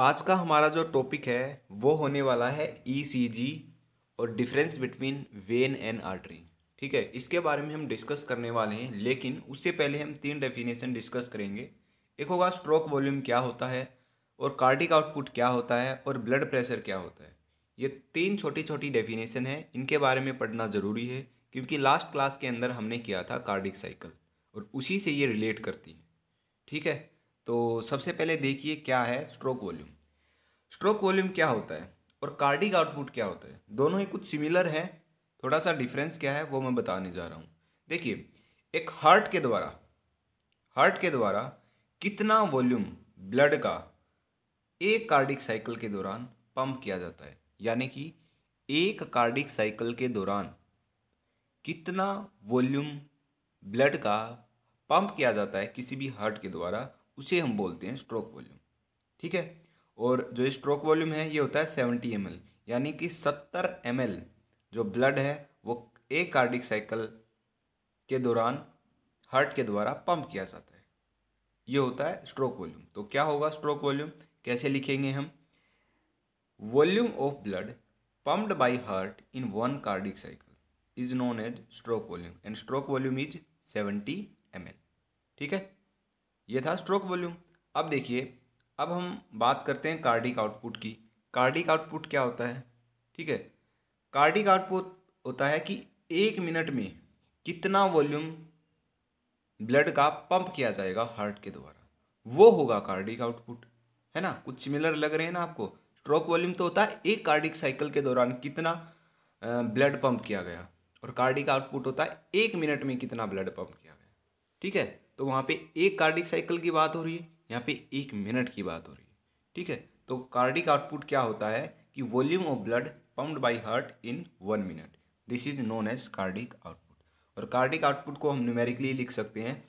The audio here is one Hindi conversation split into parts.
आज का हमारा जो टॉपिक है वो होने वाला है ई e और difference between vein and artery ठीक है इसके बारे में हम डिस्कस करने वाले हैं लेकिन उससे पहले हम तीन डेफिनेशन डिस्कस करेंगे एक होगा स्ट्रोक वॉल्यूम क्या होता है और कार्डिक आउटपुट क्या होता है और ब्लड प्रेशर क्या होता है ये तीन छोटी छोटी डेफिनेशन है इनके बारे में पढ़ना ज़रूरी है क्योंकि लास्ट क्लास के अंदर हमने किया था कार्डिक साइकिल और उसी से ये रिलेट करती है ठीक है तो सबसे पहले देखिए क्या है स्ट्रोक वॉल्यूम स्ट्रोक वॉल्यूम क्या होता है और कार्डिक आउटपुट क्या होता है दोनों ही कुछ सिमिलर हैं थोड़ा सा डिफरेंस क्या है वो मैं बताने जा रहा हूँ देखिए एक हार्ट के द्वारा हार्ट के द्वारा कितना वॉल्यूम ब्लड का एक कार्डिक साइकिल के दौरान पंप किया जाता है यानी कि एक कार्डिक साइकिल के दौरान कितना वॉल्यूम ब्लड का पंप किया जाता है किसी भी हार्ट के द्वारा उसे हम बोलते हैं स्ट्रोक वॉल्यूम ठीक है और जो स्ट्रोक वॉल्यूम है ये होता है सेवेंटी एम यानी कि सत्तर एम जो ब्लड है वो एक कार्डिक साइकिल के दौरान हार्ट के द्वारा पंप किया जाता है ये होता है स्ट्रोक वॉल्यूम तो क्या होगा स्ट्रोक वॉल्यूम कैसे लिखेंगे हम volume of blood pumped by heart in one cardiac cycle is known as stroke volume and stroke volume is seventy m ठीक है ये था स्ट्रोक वॉल्यूम अब देखिए अब हम बात करते हैं कार्डिक आउटपुट की कार्डिक आउटपुट क्या होता है ठीक है कार्डिक आउटपुट होता है कि एक मिनट में कितना वॉल्यूम ब्लड का पंप किया जाएगा हार्ट के द्वारा वो होगा कार्डिक आउटपुट है ना कुछ सिमिलर लग रहे हैं ना आपको स्ट्रोक वॉल्यूम तो होता है एक कार्डिक साइकिल के दौरान कितना ब्लड पंप किया गया और कार्डिक आउटपुट होता है एक मिनट में कितना ब्लड पंप किया गया ठीक है तो वहाँ पे एक कार्डिक साइकिल की बात हो रही है यहाँ पे एक मिनट की बात हो रही है ठीक है तो कार्डिक आउटपुट क्या होता है कि volume of blood pumped by heart in one minute this is known as cardiac output और कार्डिक आउटपुट को हम न्यूमेरिकली लिख सकते हैं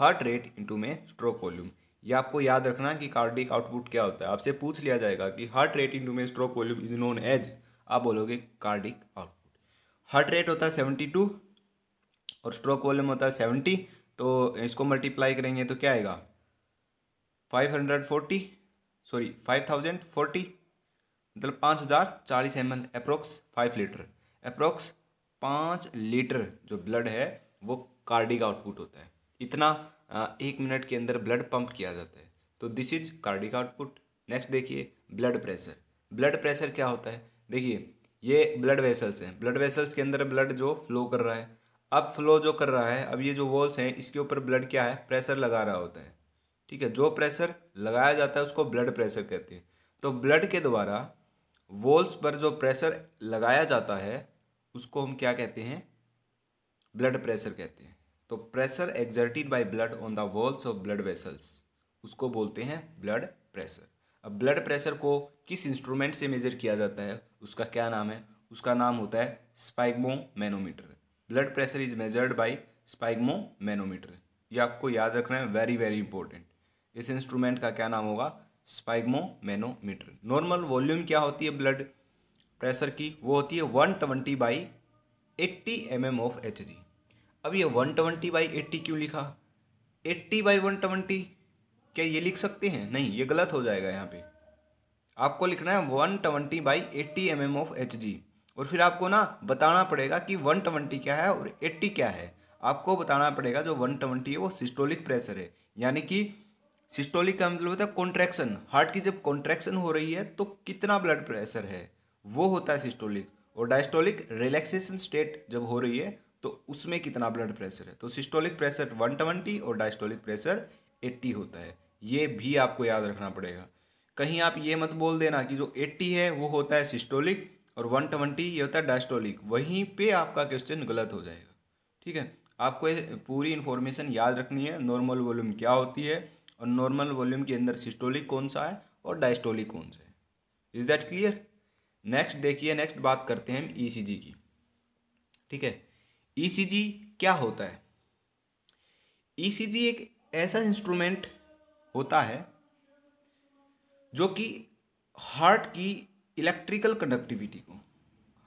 हार्ट रेट इंटू में स्ट्रोक वॉल्यूम यह आपको याद रखना कि कार्डिक आउटपुट क्या होता है आपसे पूछ लिया जाएगा कि हार्ट रेट इंटू में stroke volume is known as आप बोलोगे कार्डिक आउटपुट हार्ट रेट होता है सेवेंटी टू और स्ट्रोक वॉल्यूम होता है सेवेंटी तो इसको मल्टीप्लाई करेंगे तो क्या आएगा five hundred forty sorry five thousand forty मतलब पाँच हज़ार चालीस m l approx five litre approx पाँच लीटर जो ब्लड है वो कार्डिक आउटपुट होता है इतना एक मिनट के अंदर ब्लड पंप किया जाता है तो this is cardiac output next देखिए ब्लड प्रेशर ब्लड प्रेशर क्या होता है देखिए ये ब्लड वेसल्स हैं ब्लड वेसल्स के अंदर ब्लड जो फ्लो कर रहा है अब फ्लो जो कर रहा है अब ये जो वॉल्स हैं इसके ऊपर ब्लड क्या है प्रेशर लगा रहा होता है ठीक है जो प्रेशर लगाया जाता है उसको ब्लड प्रेशर कहते हैं तो ब्लड के द्वारा वॉल्स पर जो प्रेशर लगाया जाता है उसको हम क्या कहते हैं ब्लड प्रेशर कहते हैं तो pressure exerted by blood on the walls of blood vessels उसको बोलते हैं ब्लड प्रेशर अब ब्लड प्रेशर को किस इंस्ट्रूमेंट से मेजर किया जाता है उसका क्या नाम है उसका नाम होता है sphygmomanometer blood pressure is measured by sphygmomanometer ये आपको याद रखना है वेरी वेरी इंपॉर्टेंट इस इंस्ट्रूमेंट का क्या नाम होगा स्पाइगमो मैनोमीटर नॉर्मल वॉल्यूम क्या होती है ब्लड प्रेशर की वो होती है one twenty by eighty m m of H G अब ये वन ट्वेंटी बाई एट्टी क्यों लिखा एट्टी बाई वन ट्वेंटी क्या ये लिख सकते हैं नहीं ये गलत हो जाएगा यहाँ पे आपको लिखना है one twenty by eighty m m of H G और फिर आपको ना बताना पड़ेगा कि वन ट्वेंटी क्या है और एट्टी क्या है आपको बताना पड़ेगा जो वन ट्वेंटी है वो सिस्टोलिक प्रेशर है यानी कि सिस्टोलिक का मतलब होता है कॉन्ट्रैक्शन हार्ट की जब कॉन्ट्रैक्शन हो रही है तो कितना ब्लड प्रेशर है वो होता है सिस्टोलिक और डायस्टोलिक रिलैक्सेशन स्टेट जब हो रही है तो उसमें कितना ब्लड प्रेशर है तो सिस्टोलिक प्रेशर 120 और डायस्टोलिक प्रेशर एट्टी होता है ये भी आपको याद रखना पड़ेगा कहीं आप ये मत बोल देना कि जो 80 है वो होता है सिस्टोलिक और वन ट्वेंटी ये होता है डायस्टोलिक वहीं पे आपका क्वेश्चन गलत हो जाएगा ठीक है आपको पूरी इन्फॉर्मेशन याद रखनी है नॉर्मल वॉल्यूम क्या होती है और नॉर्मल वॉल्यूम के अंदर सिस्टोलिक कौन सा है और डायस्टोलिक कौन सा है इज दैट क्लियर नेक्स्ट देखिए नेक्स्ट बात करते हैं हम ईसीजी e की ठीक है ई e क्या होता है ई e एक ऐसा इंस्ट्रूमेंट होता है जो कि हार्ट की इलेक्ट्रिकल कंडक्टिविटी को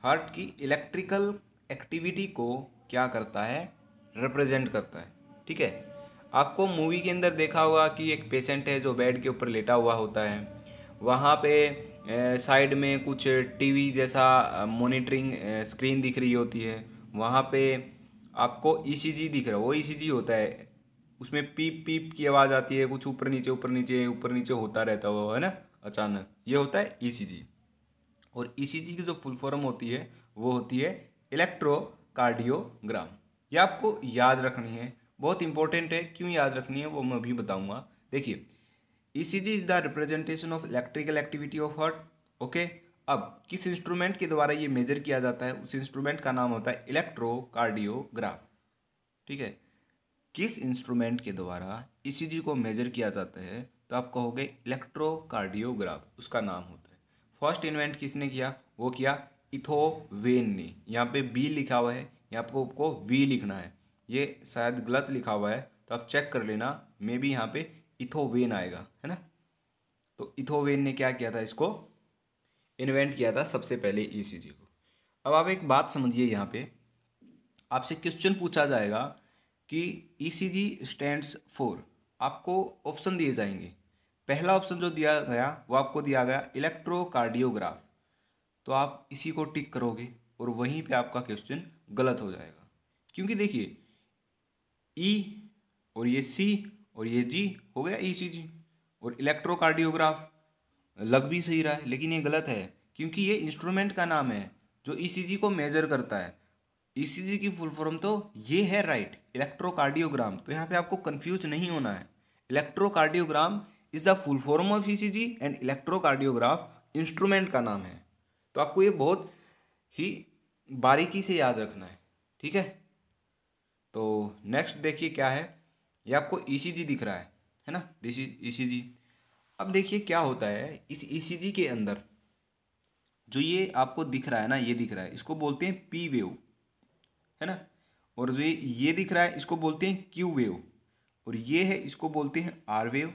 हार्ट की इलेक्ट्रिकल एक्टिविटी को क्या करता है रिप्रेजेंट करता है ठीक है आपको मूवी के अंदर देखा होगा कि एक पेशेंट है जो बेड के ऊपर लेटा हुआ होता है वहाँ पे साइड में कुछ टीवी जैसा मॉनिटरिंग स्क्रीन दिख रही होती है वहाँ पे आपको ईसीजी e दिख रहा है वो ईसीजी e होता है उसमें पीप पीप की आवाज़ आती है कुछ ऊपर नीचे ऊपर नीचे ऊपर नीचे होता रहता हुआ है ना अचानक ये होता है ईसीजी e और ईसीजी की जो फुल फॉर्म होती है वो होती है इलेक्ट्रोकार्डियोग्राम ये आपको याद रखनी है बहुत इंपॉर्टेंट है क्यों याद रखनी है वो मैं अभी बताऊंगा देखिए ECG is the representation of electrical activity of heart okay अब किस इंस्ट्रूमेंट के द्वारा ये मेजर किया जाता है उस इंस्ट्रूमेंट का नाम होता है इलेक्ट्रोकार्डियोग्राफ ठीक है किस इंस्ट्रूमेंट के द्वारा ईसीजी e को मेजर किया जाता है तो आप कहोगे इलेक्ट्रोकार्डियोग्राफ उसका नाम होता है फर्स्ट इन्वेंट किसने किया वो किया इथोवेन ने यहाँ पे बी लिखा हुआ है यहाँ पर आपको वी लिखना है ये शायद गलत लिखा हुआ है तो आप चेक कर लेना मे बी यहाँ पे इथोवेन आएगा है ना तो इथोवेन ने क्या किया था इसको इन्वेंट किया था सबसे पहले ई सी जी को अब आप एक बात समझिए यहाँ पे आपसे क्वेश्चन पूछा जाएगा कि E C G stand for आपको ऑप्शन दिए जाएंगे पहला ऑप्शन जो दिया गया वो आपको दिया गया इलेक्ट्रोकार्डियोग्राफ तो आप इसी को टिक करोगे और वहीं पे आपका क्वेश्चन गलत हो जाएगा क्योंकि देखिए ई e और ये सी और ये जी हो गया ई सी जी और इलेक्ट्रोकार्डियोग्राफ लग भी सही रहा है लेकिन ये गलत है क्योंकि ये इंस्ट्रूमेंट का नाम है जो ई e को मेजर करता है ई e की फुल फॉर्म तो ये है राइट इलेक्ट्रोकार्डियोग्राम तो यहाँ पे आपको कन्फ्यूज नहीं होना है electrocardiogram is the full form of ECG e and electrocardiograph instrument का नाम है तो आपको ये बहुत ही बारीकी से याद रखना है ठीक है तो नेक्स्ट देखिए क्या है ये आपको ई सी जी दिख रहा है है ना दिस इज जी अब देखिए क्या होता है इस ईसीजी e के अंदर जो ये आपको दिख रहा है ना ये दिख रहा है इसको बोलते हैं पी वेव है ना और जो ये ये दिख रहा है इसको बोलते हैं क्यू वेव और ये है इसको बोलते हैं आर वेव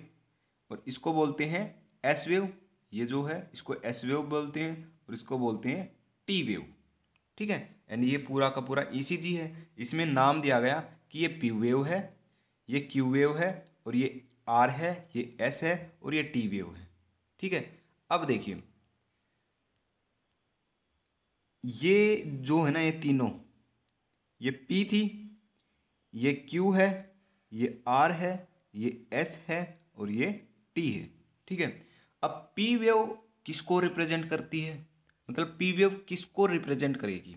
और इसको बोलते हैं एस वेव ये जो है इसको एस वेव बोलते हैं और इसको बोलते हैं टी वेव ठीक है एंड ये पूरा का पूरा ई e है इसमें नाम दिया गया कि ये पी वेव है ये क्यू वेव है और ये आर है ये एस है और ये टी वेव है ठीक है अब देखिए ये जो है ना ये तीनों ये पी थी ये क्यू है ये आर है ये एस है और ये टी है ठीक है अब पी वेव किसको रिप्रेजेंट करती है मतलब पी वेव किसको रिप्रेजेंट करेगी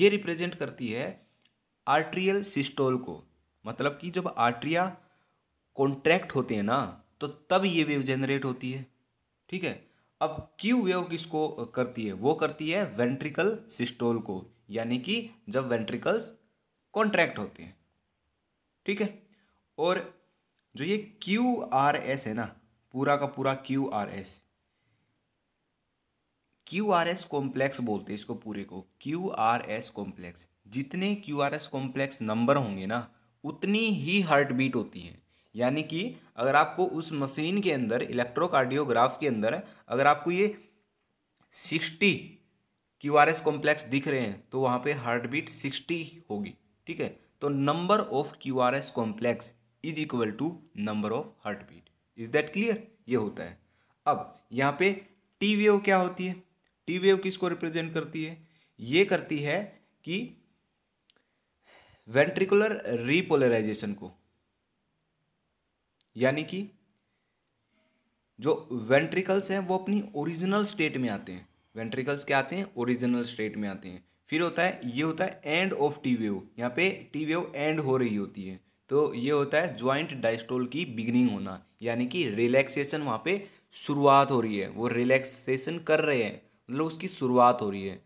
ये रिप्रेजेंट करती है आर्ट्रियल सिस्टोल को मतलब कि जब आर्ट्रिया कॉन्ट्रैक्ट होते हैं ना तो तब ये वेव जनरेट होती है ठीक है अब क्यू वेव किसको करती है वो करती है वेंट्रिकल सिस्टोल को यानी कि जब वेंट्रिकल्स कॉन्ट्रैक्ट होते हैं ठीक है और जो ये क्यू आर एस है ना पूरा का पूरा Q R S Q R S complex बोलते हैं इसको पूरे को क्यू आर एस कॉम्प्लेक्स जितने Q R S complex number होंगे ना उतनी ही हार्ट बीट होती है यानी कि अगर आपको उस मशीन के अंदर इलेक्ट्रोकार्डियोग्राफ के अंदर अगर आपको ये sixty Q R S complex दिख रहे हैं तो वहाँ पे हार्ट बीट सिक्सटी होगी ठीक है तो number of Q R S complex is equal to number of heart beat is that clear ये होता है अब यहाँ पे टी वेव क्या होती है टी वेव किसको रिप्रेजेंट करती है ये करती है कि वेंट्रिकुलर रीपोलराइजेशन को यानी कि जो वेंट्रिकल्स हैं वो अपनी ओरिजिनल स्टेट में आते हैं वेंट्रिकल्स क्या आते हैं ओरिजिनल स्टेट में आते हैं फिर होता है ये होता है एंड ऑफ टी वेव यहाँ पे टी वेव एंड हो रही होती है तो ये होता है ज्वाइंट डाइस्टोल की बिगनिंग होना यानी कि रिलैक्सेशन वहाँ पे शुरुआत हो रही है वो रिलैक्सेशन कर रहे हैं मतलब उसकी शुरुआत हो रही है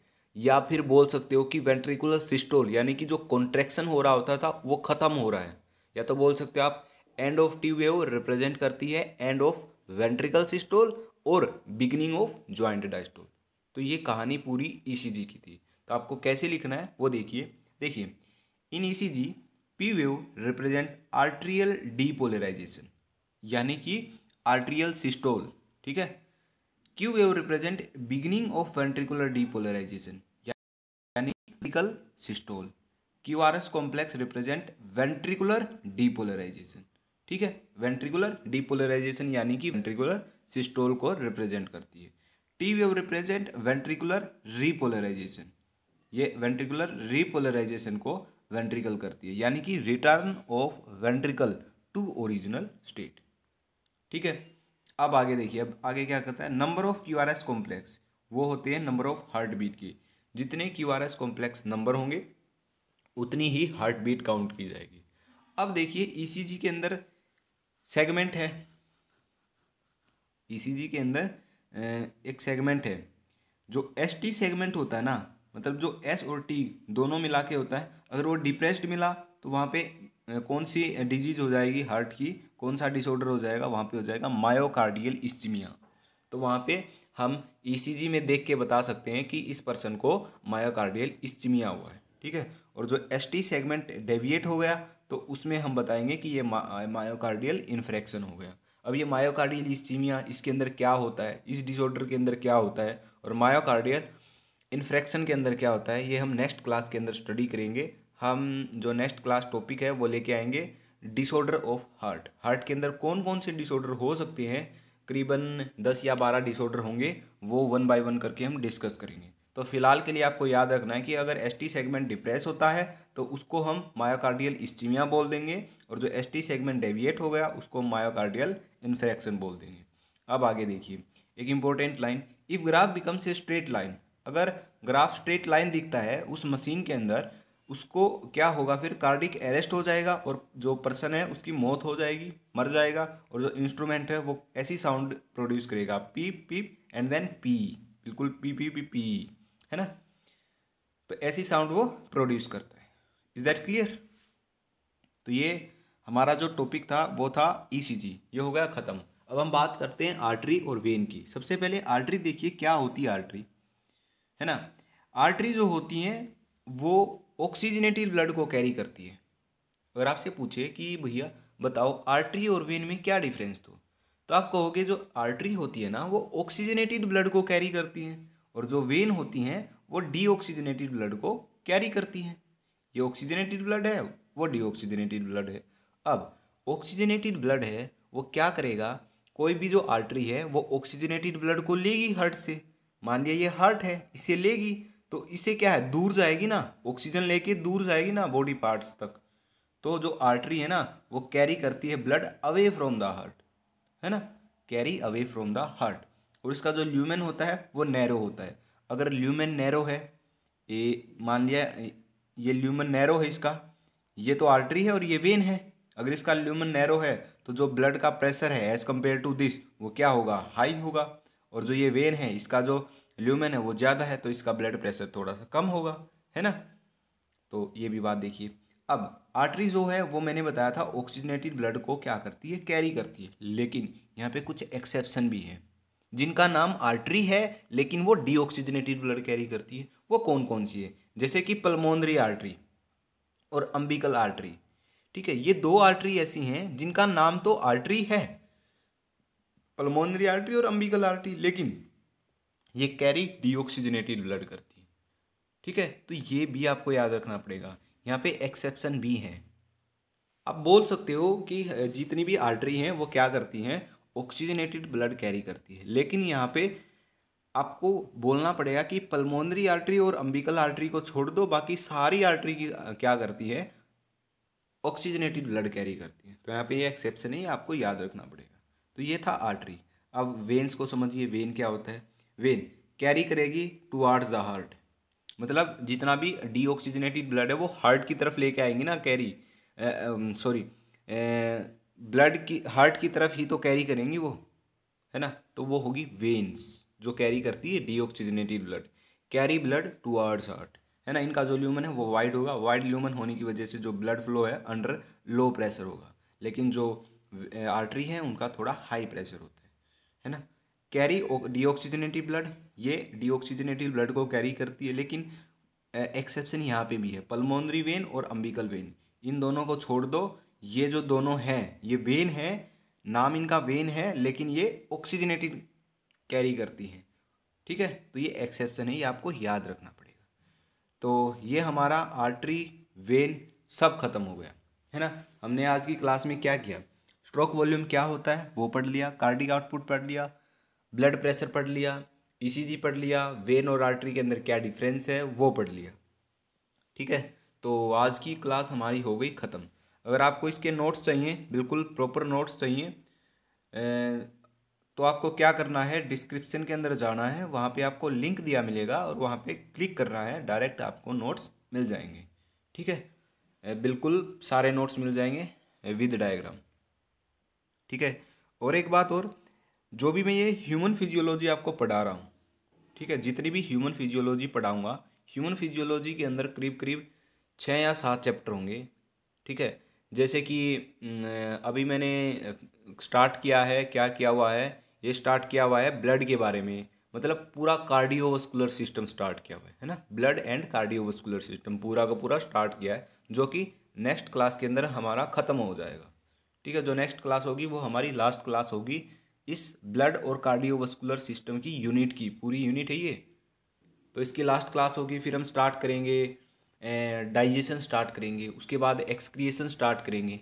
या फिर बोल सकते हो कि वेंट्रिकुलर सिस्टोल यानी कि जो कॉन्ट्रैक्शन हो रहा होता था वो ख़त्म हो रहा है या तो बोल सकते हो आप end of T wave represent करती है एंड ऑफ वेंट्रिकल सिस्टोल और बिगनिंग ऑफ ज्वाइंट डाइस्टोल तो ये कहानी पूरी ई e की थी तो आपको कैसे लिखना है वो देखिए देखिए इन E e P wave represent atrial depolarization यानी कि आर्ट्रियल सिस्टोल ठीक है Q wave represent beginning of ventricular depolarization यानी systole Q R S complex represent ventricular depolarization ठीक है वेंट्रिकुलर डीपोलराइजेशन यानी कि वेंट्रिकुलर सिस्टोल को रिप्रेजेंट करती है T wave represent ventricular repolarization ये वेंट्रिकुलर रीपोलराइजेशन को वेंट्रिकल करती है यानी कि return of ventricle to original state ठीक है अब आगे देखिए अब आगे क्या करता है number of Q R S complex वो होते हैं नंबर ऑफ हार्ट बीट के जितने Q R S complex number होंगे उतनी ही हार्ट बीट काउंट की जाएगी अब देखिए ईसीजी e के अंदर सेगमेंट है ईसीजी e के अंदर एक सेगमेंट है जो एसटी सेगमेंट होता है ना मतलब जो एस और टी दोनों मिला के होता है अगर वो डिप्रेस्ड मिला तो वहाँ पे कौन सी डिजीज़ हो जाएगी हार्ट की कौन सा डिसऑर्डर हो जाएगा वहाँ पे हो जाएगा मायोकार्डियल इस्चमिया तो वहाँ पे हम ईसीजी e में देख के बता सकते हैं कि इस पर्सन को मायोकार्डियल इस्चमिया हुआ है ठीक है और जो एस टी सेगमेंट डेविएट हो गया तो उसमें हम बताएंगे कि ये मायोकार्डियल इन्फ्रैक्शन हो गया अब ये मायोकार्डियल इस्टीमिया इसके अंदर क्या होता है इस डिसऑर्डर के अंदर क्या होता है और मायोकार्डियल इन्फ्रैक्शन के अंदर क्या होता है ये हम नेक्स्ट क्लास के अंदर स्टडी करेंगे हम जो नेक्स्ट क्लास टॉपिक है वो लेके आएंगे डिसऑर्डर ऑफ हार्ट हार्ट के अंदर कौन कौन से डिसऑर्डर हो सकते हैं करीबन दस या बारह डिसऑर्डर होंगे वो वन बाय वन करके हम डिस्कस करेंगे तो फिलहाल के लिए आपको याद रखना है कि अगर एस टी सेगमेंट डिप्रेस होता है तो उसको हम मायोकार्डियल इस्टीमिया बोल देंगे और जो एस टी सेगमेंट डेविएट हो गया उसको हम मायोकार्डियल इन्फ्रैक्शन बोल देंगे अब आगे देखिए एक important line if graph becomes a straight line अगर ग्राफ स्ट्रेट लाइन दिखता है उस मशीन के अंदर उसको क्या होगा फिर कार्डिक अरेस्ट हो जाएगा और जो पर्सन है उसकी मौत हो जाएगी मर जाएगा और जो इंस्ट्रूमेंट है वो ऐसी साउंड प्रोड्यूस करेगा पी पीप एंड देन पी बिल्कुल पी पी पी पी है ना तो ऐसी साउंड वो प्रोड्यूस करता है इज़ दैट क्लियर तो ये हमारा जो टॉपिक था वो था ईसीजी e ये हो गया ख़त्म अब हम बात करते हैं आर्टरी और वेन की सबसे पहले आर्टरी देखिए क्या होती है आर्टरी है ना आर्टरी जो होती हैं वो ऑक्सीजनेटेड ब्लड को कैरी करती है अगर आपसे पूछे कि भैया बताओ आर्टरी और वेन में क्या डिफरेंस तो तो आप कहोगे जो आर्टरी होती है ना वो ऑक्सीजनेटेड ब्लड को कैरी करती हैं और जो वेन होती हैं वो डीऑक्सीजनेटेड ब्लड को कैरी करती हैं ये ऑक्सीजनेटेड ब्लड है वो डीऑक्सीजनेटेड ब्लड है अब ऑक्सीजनेटेड ब्लड है वो क्या करेगा कोई भी जो आर्टरी है वो ऑक्सीजनेटेड ब्लड को लेगी हर्ट से मान लिया ये हार्ट है इसे लेगी तो इसे क्या है दूर जाएगी ना ऑक्सीजन लेके दूर जाएगी ना बॉडी पार्ट्स तक तो जो आर्टरी है ना वो कैरी करती है blood away from the heart है ना carry away from the heart और इसका जो ल्यूमेन होता है वो नैरो होता है अगर ल्यूमेन नैरो है ये मान लिया ये ल्यूमन नैरो है इसका ये तो आर्टरी है और ये वेन है अगर इसका ल्यूमन नैरो है तो जो ब्लड का प्रेशर है एज़ कम्पेयर टू दिस वो क्या होगा हाई होगा और जो ये वेन है इसका जो ल्यूमेन है वो ज़्यादा है तो इसका ब्लड प्रेशर थोड़ा सा कम होगा है ना तो ये भी बात देखिए अब आर्टरी जो है वो मैंने बताया था ऑक्सीजनेटेड ब्लड को क्या करती है कैरी करती है लेकिन यहाँ पे कुछ एक्सेप्शन भी है जिनका नाम आर्टरी है लेकिन वो डीऑक्सीजनेटेड ब्लड कैरी करती है वो कौन कौन सी है जैसे कि पल्मोनरी आर्टरी और अम्बिकल आर्टरी ठीक है ये दो आर्टरी ऐसी हैं जिनका नाम तो आर्टरी है पल्मोनरी आर्टरी और अम्बिकल आर्टरी लेकिन ये कैरी डीऑक्सीजनेटेड ब्लड करती है ठीक है तो ये भी आपको याद रखना पड़ेगा यहाँ पे एक्सेप्शन भी हैं आप बोल सकते हो कि जितनी भी आर्टरी हैं वो क्या करती हैं ऑक्सीजनेटेड ब्लड कैरी करती है लेकिन यहाँ पे आपको बोलना पड़ेगा कि पल्मोनरी आर्टरी और अम्बिकल आर्टरी को छोड़ दो बाकी सारी आर्टरी की क्या करती है ऑक्सीजनेटेड ब्लड कैरी करती है तो यहाँ पे ये एक्सेप्शन है आपको याद रखना पड़ेगा तो ये था आर्टरी अब वेन्स को समझिए वेन क्या होता है वेन कैरी करेगी टू द हार्ट मतलब जितना भी डीऑक्सीजनेटेड ब्लड है वो हार्ट की तरफ लेके आएंगी ना कैरी सॉरी ब्लड की हार्ट की तरफ ही तो कैरी करेंगी वो है ना तो वो होगी वेन्स जो कैरी करती है deoxygenated blood carry blood to arts heart है ना इनका जो ल्यूमन है वो वाइड होगा वाइड ल्यूमन होने की वजह से जो ब्लड फ्लो है अंडर लो प्रेशर होगा लेकिन जो आर्टरी है उनका थोड़ा हाई प्रेशर होता है है ना कैरी डीऑक्सीजनेटिव ब्लड ये डिऑक्सीजनेटिव ब्लड को कैरी करती है लेकिन एक्सेप्शन यहाँ पे भी है पल्मोनरी वेन और अम्बिकल वेन इन दोनों को छोड़ दो ये जो दोनों हैं ये वेन है नाम इनका वेन है लेकिन ये ऑक्सीजनेटिव कैरी करती हैं ठीक है तो ये एक्सेप्शन है ये आपको याद रखना पड़ेगा तो ये हमारा आर्टरी वेन सब खत्म हो गया है ना हमने आज की क्लास में क्या किया स्ट्रोक वॉल्यूम क्या होता है वो पढ़ लिया कार्डिक आउटपुट पढ़ लिया ब्लड प्रेशर पढ़ लिया ईसीजी e पढ़ लिया वेन और आर्टरी के अंदर क्या डिफरेंस है वो पढ़ लिया ठीक है तो आज की क्लास हमारी हो गई ख़त्म अगर आपको इसके नोट्स चाहिए बिल्कुल प्रॉपर नोट्स चाहिए तो आपको क्या करना है डिस्क्रिप्शन के अंदर जाना है वहाँ पे आपको लिंक दिया मिलेगा और वहाँ पे क्लिक करना है डायरेक्ट आपको नोट्स मिल जाएंगे ठीक है बिल्कुल सारे नोट्स मिल जाएंगे विद डायग्राम ठीक है और एक बात और जो भी मैं ये ह्यूमन फिजियोलॉजी आपको पढ़ा रहा हूँ ठीक है जितनी भी ह्यूमन फिजियोलॉजी पढ़ाऊँगा ह्यूमन फिजियोलॉजी के अंदर करीब करीब छः या सात चैप्टर होंगे ठीक है जैसे कि अभी मैंने स्टार्ट किया है क्या किया हुआ है ये स्टार्ट किया हुआ है ब्लड के बारे में मतलब पूरा कार्डियोवस्कुलर सिस्टम स्टार्ट किया हुआ है है ना ब्लड एंड कार्डियोवस्कुलर सिस्टम पूरा का पूरा स्टार्ट किया है जो कि नेक्स्ट क्लास के अंदर हमारा ख़त्म हो जाएगा ठीक है जो नेक्स्ट क्लास होगी वो हमारी लास्ट क्लास होगी इस ब्लड और कार्डियोवास्कुलर सिस्टम की यूनिट की पूरी यूनिट है ये तो इसकी लास्ट क्लास होगी फिर हम स्टार्ट करेंगे डाइजेशन स्टार्ट करेंगे उसके बाद एक्सक्रिएशन स्टार्ट करेंगे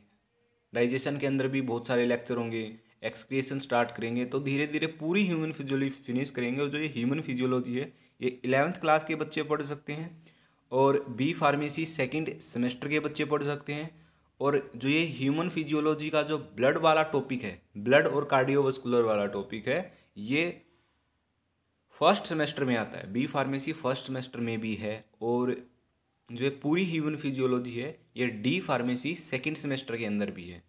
डाइजेशन के अंदर भी बहुत सारे लेक्चर होंगे एक्सक्रिएशन स्टार्ट करेंगे तो धीरे धीरे पूरी ह्यूमन फिजियोलॉजी फिनिश करेंगे और जो ये ह्यूमन फिजियोलॉजी है ये इलेवंथ क्लास के बच्चे पढ़ सकते हैं और बी फार्मेसी सेकेंड सेमेस्टर के बच्चे पढ़ सकते हैं और जो ये ह्यूमन फिजियोलॉजी का जो ब्लड वाला टॉपिक है ब्लड और कार्डियोवास्कुलर वाला टॉपिक है ये फर्स्ट सेमेस्टर में आता है बी फार्मेसी फर्स्ट सेमेस्टर में भी है और जो है पूरी ह्यूमन फिजियोलॉजी है ये डी फार्मेसी सेकेंड सेमेस्टर के अंदर भी है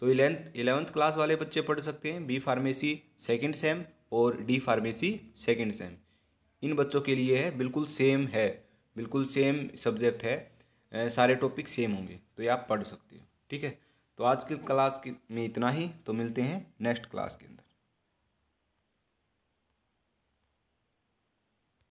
तो इलेवंथ इलेवंथ क्लास वाले बच्चे पढ़ सकते हैं बी फार्मेसी सेकेंड सेम और डी फार्मेसी सेकेंड सेम इन बच्चों के लिए है बिल्कुल सेम है बिल्कुल सेम सब्जेक्ट है सारे टॉपिक सेम होंगे तो ये आप पढ़ सकते हो ठीक है तो आज के क्लास की में इतना ही तो मिलते हैं नेक्स्ट क्लास के अंदर